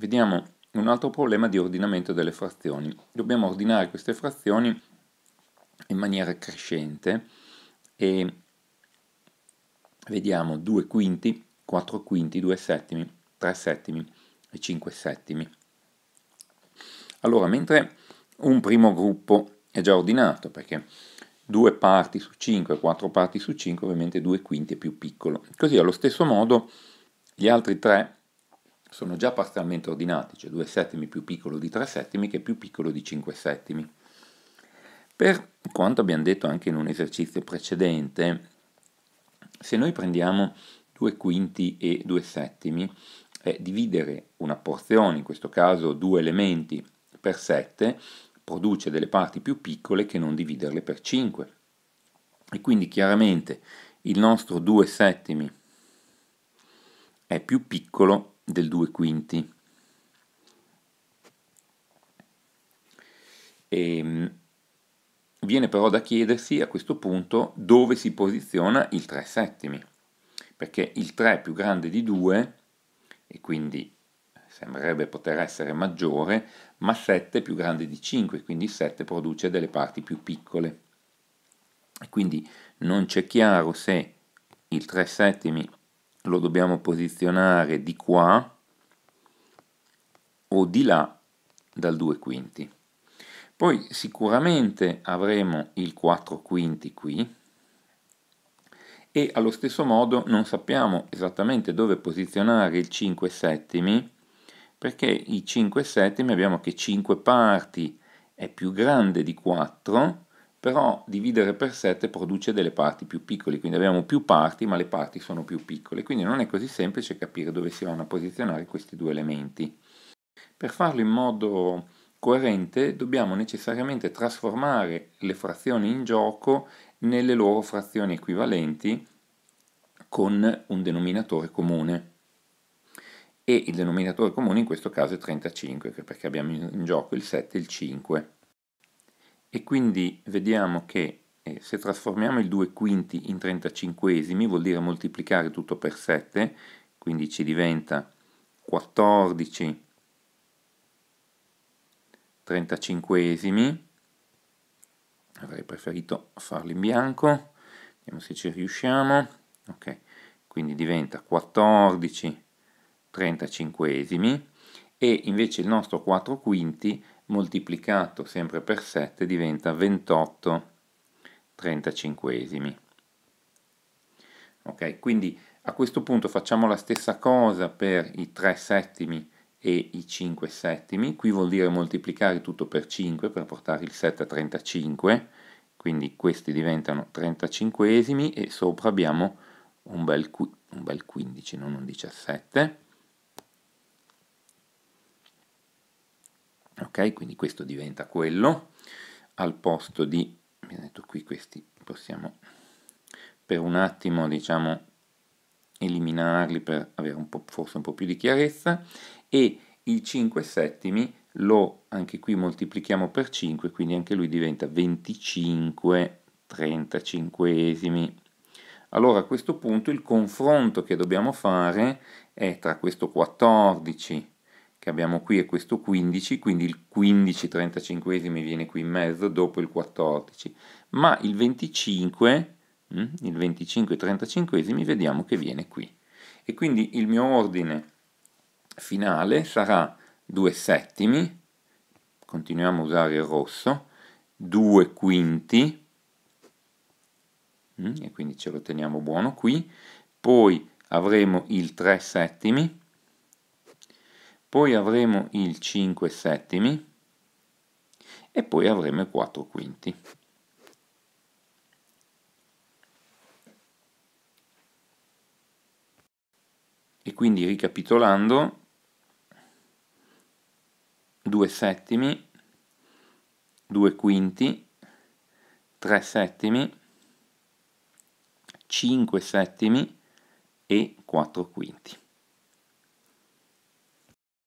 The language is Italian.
Vediamo un altro problema di ordinamento delle frazioni. Dobbiamo ordinare queste frazioni in maniera crescente e vediamo 2 quinti, 4 quinti, 2 settimi, 3 settimi e 5 settimi. Allora, mentre un primo gruppo è già ordinato perché 2 parti su 5, 4 parti su 5, ovviamente 2 quinti è più piccolo. Così allo stesso modo gli altri tre sono già parzialmente ordinati, cioè 2 settimi più piccolo di 3 settimi che più piccolo di 5 settimi. Per quanto abbiamo detto anche in un esercizio precedente, se noi prendiamo 2 quinti e 2 settimi, è eh, dividere una porzione, in questo caso due elementi per 7, produce delle parti più piccole che non dividerle per 5. E quindi chiaramente il nostro 2 settimi è più piccolo del 2 quinti. E, ehm, viene però da chiedersi a questo punto dove si posiziona il 3 settimi, perché il 3 più grande di 2 e quindi sembrerebbe poter essere maggiore, ma 7 più grande di 5, quindi 7 produce delle parti più piccole. Quindi non c'è chiaro se il 3 settimi lo dobbiamo posizionare di qua o di là dal 2 quinti. Poi sicuramente avremo il 4 quinti qui e allo stesso modo non sappiamo esattamente dove posizionare il 5 settimi perché i 5 settimi abbiamo che 5 parti è più grande di 4 però dividere per 7 produce delle parti più piccole, quindi abbiamo più parti ma le parti sono più piccole, quindi non è così semplice capire dove si vanno a posizionare questi due elementi. Per farlo in modo coerente dobbiamo necessariamente trasformare le frazioni in gioco nelle loro frazioni equivalenti con un denominatore comune. E il denominatore comune in questo caso è 35, perché abbiamo in gioco il 7 e il 5 e quindi vediamo che eh, se trasformiamo il 2 quinti in 35 vuol dire moltiplicare tutto per 7 quindi ci diventa 14 35 avrei preferito farlo in bianco vediamo se ci riusciamo ok quindi diventa 14 35 e invece il nostro 4 quinti moltiplicato sempre per 7 diventa 28 35 Ok, quindi a questo punto facciamo la stessa cosa per i 3 settimi e i 5 settimi, qui vuol dire moltiplicare tutto per 5 per portare il 7 a 35, quindi questi diventano 35 e sopra abbiamo un bel, un bel 15, non un 17. ok quindi questo diventa quello al posto di abbiamo detto qui questi possiamo per un attimo diciamo eliminarli per avere un po', forse un po' più di chiarezza e il 5 settimi lo anche qui moltiplichiamo per 5 quindi anche lui diventa 25 35esimi allora a questo punto il confronto che dobbiamo fare è tra questo 14 che abbiamo qui è questo 15, quindi il 15 35 viene qui in mezzo dopo il 14, ma il 25, mm, il 25 35 vediamo che viene qui. E quindi il mio ordine finale sarà 2 settimi, continuiamo a usare il rosso, 2 quinti, mm, e quindi ce lo teniamo buono qui, poi avremo il 3 settimi, poi avremo il 5 settimi e poi avremo il 4 quinti. E quindi ricapitolando, 2 settimi, 2 quinti, 3 settimi, 5 settimi e 4 quinti.